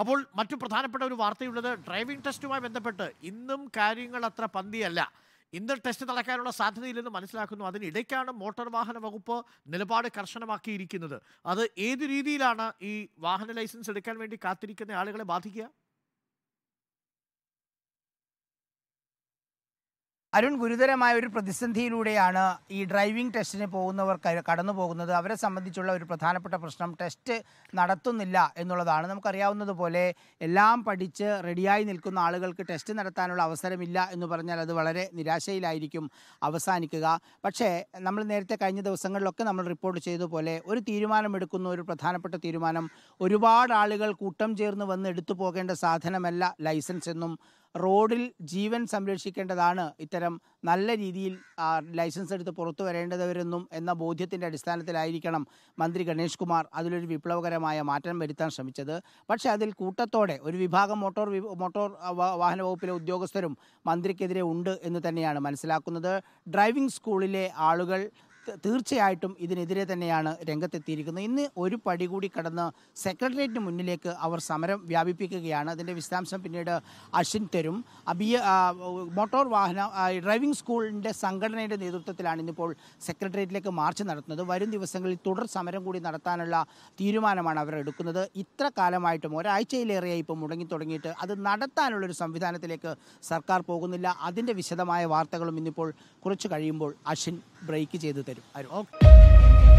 അപ്പോൾ മറ്റു പ്രധാനപ്പെട്ട ഒരു വാർത്തയുള്ളത് ഡ്രൈവിംഗ് ടെസ്റ്റുമായി ബന്ധപ്പെട്ട് ഇന്നും കാര്യങ്ങൾ അത്ര പന്തിയല്ല ഇന്ന് ടെസ്റ്റ് നടക്കാനുള്ള സാധ്യതയില്ലെന്ന് മനസ്സിലാക്കുന്നു അതിനിടയ്ക്കാണ് മോട്ടോർ വാഹന വകുപ്പ് നിലപാട് കർശനമാക്കിയിരിക്കുന്നത് അത് ഏത് രീതിയിലാണ് ഈ വാഹന ലൈസൻസ് എടുക്കാൻ വേണ്ടി കാത്തിരിക്കുന്ന ആളുകളെ ബാധിക്കുക അരുൺ ഗുരുതരമായ ഒരു പ്രതിസന്ധിയിലൂടെയാണ് ഈ ഡ്രൈവിംഗ് ടെസ്റ്റിന് പോകുന്നവർ കടന്നു പോകുന്നത് അവരെ സംബന്ധിച്ചുള്ള ഒരു പ്രധാനപ്പെട്ട പ്രശ്നം ടെസ്റ്റ് നടത്തുന്നില്ല എന്നുള്ളതാണ് നമുക്കറിയാവുന്നതുപോലെ എല്ലാം പഠിച്ച് റെഡിയായി നിൽക്കുന്ന ആളുകൾക്ക് ടെസ്റ്റ് നടത്താനുള്ള അവസരമില്ല എന്ന് പറഞ്ഞാൽ അത് വളരെ നിരാശയിലായിരിക്കും അവസാനിക്കുക പക്ഷേ നമ്മൾ നേരത്തെ കഴിഞ്ഞ ദിവസങ്ങളിലൊക്കെ നമ്മൾ റിപ്പോർട്ട് ചെയ്തതുപോലെ ഒരു തീരുമാനമെടുക്കുന്ന ഒരു പ്രധാനപ്പെട്ട തീരുമാനം ഒരുപാട് ആളുകൾ കൂട്ടം ചേർന്ന് വന്ന് എടുത്തു പോകേണ്ട സാധനമല്ല ലൈസൻസ് എന്നും റോഡിൽ ജീവൻ സംരക്ഷിക്കേണ്ടതാണ് ഇത്തരം നല്ല രീതിയിൽ ലൈസൻസ് എടുത്ത് പുറത്തു വരേണ്ടവരെന്നും എന്ന ബോധ്യത്തിൻ്റെ അടിസ്ഥാനത്തിലായിരിക്കണം മന്ത്രി ഗണേഷ് കുമാർ അതിലൊരു വിപ്ലവകരമായ മാറ്റം വരുത്താൻ ശ്രമിച്ചത് പക്ഷേ അതിൽ കൂട്ടത്തോടെ ഒരു വിഭാഗം മോട്ടോർ മോട്ടോർ വാഹന വകുപ്പിലെ ഉദ്യോഗസ്ഥരും മന്ത്രിക്കെതിരെ ഉണ്ട് എന്ന് തന്നെയാണ് മനസ്സിലാക്കുന്നത് ഡ്രൈവിംഗ് സ്കൂളിലെ ആളുകൾ തീർച്ചയായിട്ടും ഇതിനെതിരെ തന്നെയാണ് രംഗത്തെത്തിയിരിക്കുന്നത് ഇന്ന് ഒരു പടി കൂടി കടന്ന് സെക്രട്ടേറിയറ്റിന് മുന്നിലേക്ക് അവർ സമരം വ്യാപിപ്പിക്കുകയാണ് അതിൻ്റെ വിശദാംശം പിന്നീട് അശ്വിൻ തരും അബിയ മോട്ടോർ വാഹന ഡ്രൈവിംഗ് സ്കൂളിൻ്റെ സംഘടനയുടെ നേതൃത്വത്തിലാണ് ഇന്നിപ്പോൾ സെക്രട്ടേറിയറ്റിലേക്ക് മാർച്ച് നടത്തുന്നത് വരും ദിവസങ്ങളിൽ തുടർ സമരം കൂടി നടത്താനുള്ള തീരുമാനമാണ് അവർ എടുക്കുന്നത് ഇത്ര കാലമായിട്ടും ഒരാഴ്ചയിലേറെയായി ഇപ്പം മുടങ്ങി തുടങ്ങിയിട്ട് അത് നടത്താനുള്ളൊരു സംവിധാനത്തിലേക്ക് സർക്കാർ പോകുന്നില്ല അതിൻ്റെ വിശദമായ വാർത്തകളും ഇന്നിപ്പോൾ കുറച്ച് കഴിയുമ്പോൾ അശ്വിൻ ബ്രേക്ക് ചെയ്ത് തരും ഓക്കെ